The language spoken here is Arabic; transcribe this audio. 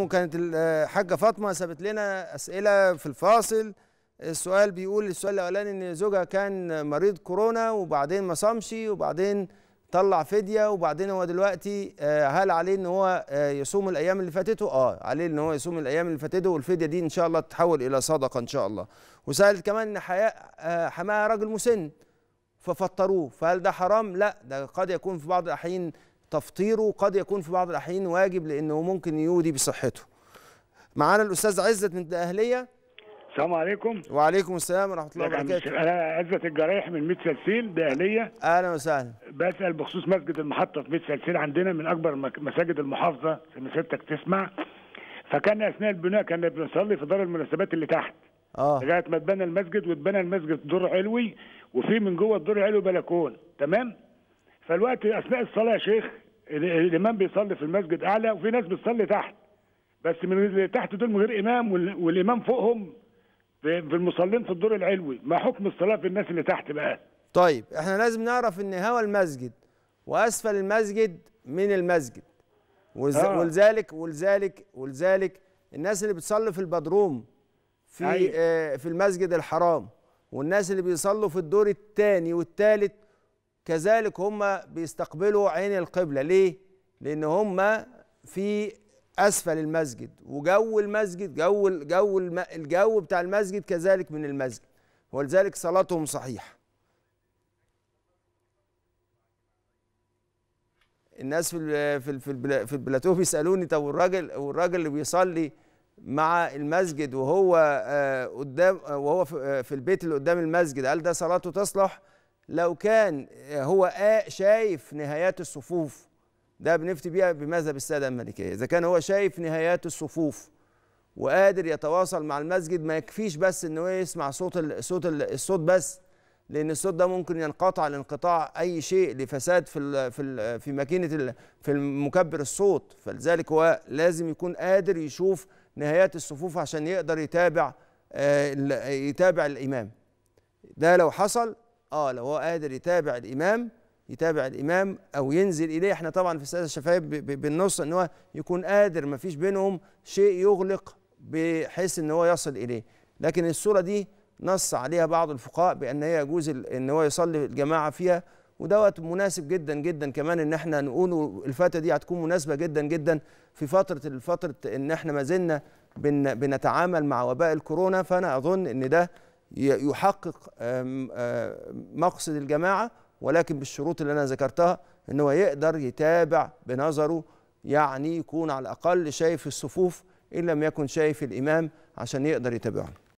وكانت الحاجه آه، فاطمه سابت لنا اسئله في الفاصل السؤال بيقول السؤال الاولاني ان زوجها كان مريض كورونا وبعدين ما صامش وبعدين طلع فديه وبعدين هو دلوقتي آه، هل عليه ان هو آه، يصوم الايام اللي فاتته؟ اه عليه ان هو يصوم الايام اللي فاتته والفديه دي ان شاء الله تتحول الى صدقه ان شاء الله. وسالت كمان ان حياء حماها راجل مسن ففطروه فهل ده حرام؟ لا ده قد يكون في بعض الاحيان تفطيره قد يكون في بعض الأحيان واجب لأنه ممكن يودي بصحته معانا الأستاذ عزت من الأهلية السلام عليكم وعليكم السلام ورحمه الله نعم، وبركاته انا عزت الجرايح من ميت سلسيل باهليه اهلا وسهلا بسال بخصوص مسجد المحطه في ميت عندنا من اكبر مساجد المحافظه زي سيادتك تسمع فكان اثناء البناء كان بنصلي في دار المناسبات اللي تحت اه لغايه ما اتبنى المسجد واتبنى المسجد دور علوي وفي من جوه الدور العلوي بلكون تمام فالوقت اثناء الصلاه يا شيخ الامام بيصلي في المسجد اعلى وفي ناس بتصلي تحت بس من اللي تحت دول من غير امام والامام فوقهم في المصلين في الدور العلوي ما حكم الصلاه في الناس اللي تحت بقى طيب احنا لازم نعرف ان هوا المسجد واسفل المسجد من المسجد ولز... آه. ولذلك ولذلك ولذلك الناس اللي بتصلي في البدروم في أيوة. آه في المسجد الحرام والناس اللي بيصلوا في الدور الثاني والثالث كذلك هم بيستقبلوا عين القبلة ليه؟ لأن هم في أسفل المسجد وجو المسجد جو الجو الجو بتاع المسجد كذلك من المسجد ولذلك صلاتهم صحيحة الناس في في في البلاتو بيسالوني طب والراجل والراجل اللي بيصلي مع المسجد وهو آه، قدام آه، وهو آه، في البيت اللي قدام المسجد هل ده صلاته تصلح؟ لو كان آه، هو شايف نهايات الصفوف ده بنفتي بيها بماذا بالسادة المالكيه اذا كان هو شايف نهايات الصفوف وقادر يتواصل مع المسجد ما يكفيش بس ان هو يسمع صوت الصوت, صوت الصوت بس لان الصوت ده ممكن ينقطع لانقطاع اي شيء لفساد في في في ماكينه في مكبر الصوت فلذلك هو لازم يكون قادر يشوف نهايات الصفوف عشان يقدر يتابع آه، يتابع الامام ده لو حصل اه لو هو قادر يتابع الامام يتابع الامام او ينزل اليه احنا طبعا في السادة الشفايف بالنص ان هو يكون قادر ما فيش بينهم شيء يغلق بحيث ان هو يصل اليه لكن الصوره دي نص عليها بعض الفقهاء بان هي يجوز ان هو يصلي الجماعه فيها ودوت مناسب جدا جدا كمان ان احنا نقوله الفتره دي هتكون مناسبه جدا جدا في فتره الفتره ان احنا ما زلنا بن بنتعامل مع وباء الكورونا فانا اظن ان ده يحقق مقصد الجماعه ولكن بالشروط اللي انا ذكرتها ان هو يقدر يتابع بنظره يعني يكون على الاقل شايف الصفوف ان لم يكن شايف الامام عشان يقدر يتابعهم